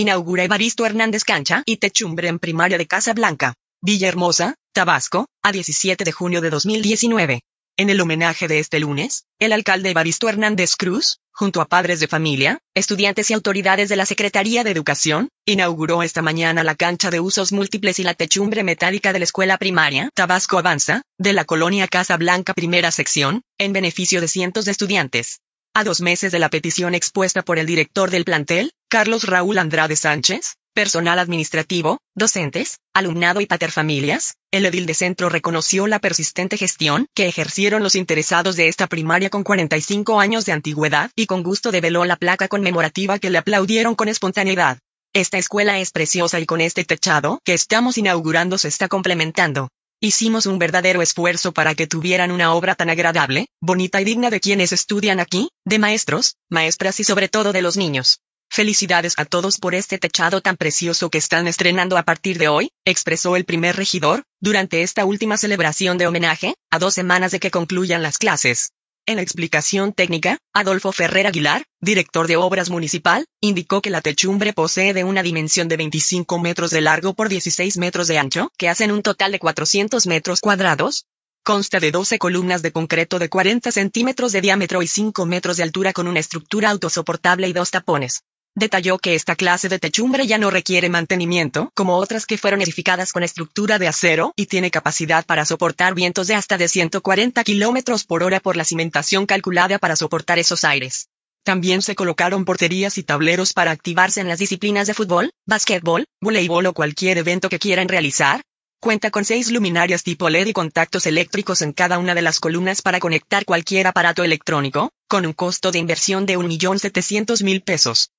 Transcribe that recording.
Inaugura Evaristo Hernández Cancha y Techumbre en primaria de Casa Blanca. Villahermosa, Tabasco, a 17 de junio de 2019. En el homenaje de este lunes, el alcalde Evaristo Hernández Cruz, junto a padres de familia, estudiantes y autoridades de la Secretaría de Educación, inauguró esta mañana la cancha de usos múltiples y la techumbre metálica de la escuela primaria Tabasco Avanza, de la colonia Casa Blanca Primera Sección, en beneficio de cientos de estudiantes a dos meses de la petición expuesta por el director del plantel, Carlos Raúl Andrade Sánchez, personal administrativo, docentes, alumnado y paterfamilias, el edil de centro reconoció la persistente gestión que ejercieron los interesados de esta primaria con 45 años de antigüedad y con gusto develó la placa conmemorativa que le aplaudieron con espontaneidad. Esta escuela es preciosa y con este techado que estamos inaugurando se está complementando. Hicimos un verdadero esfuerzo para que tuvieran una obra tan agradable, bonita y digna de quienes estudian aquí, de maestros, maestras y sobre todo de los niños. Felicidades a todos por este techado tan precioso que están estrenando a partir de hoy, expresó el primer regidor, durante esta última celebración de homenaje, a dos semanas de que concluyan las clases. En la explicación técnica, Adolfo Ferrer Aguilar, director de Obras Municipal, indicó que la techumbre posee de una dimensión de 25 metros de largo por 16 metros de ancho, que hacen un total de 400 metros cuadrados. Consta de 12 columnas de concreto de 40 centímetros de diámetro y 5 metros de altura con una estructura autosoportable y dos tapones. Detalló que esta clase de techumbre ya no requiere mantenimiento, como otras que fueron edificadas con estructura de acero, y tiene capacidad para soportar vientos de hasta de 140 km por hora por la cimentación calculada para soportar esos aires. También se colocaron porterías y tableros para activarse en las disciplinas de fútbol, básquetbol, voleibol o cualquier evento que quieran realizar. Cuenta con seis luminarias tipo LED y contactos eléctricos en cada una de las columnas para conectar cualquier aparato electrónico, con un costo de inversión de 1.700.000 pesos.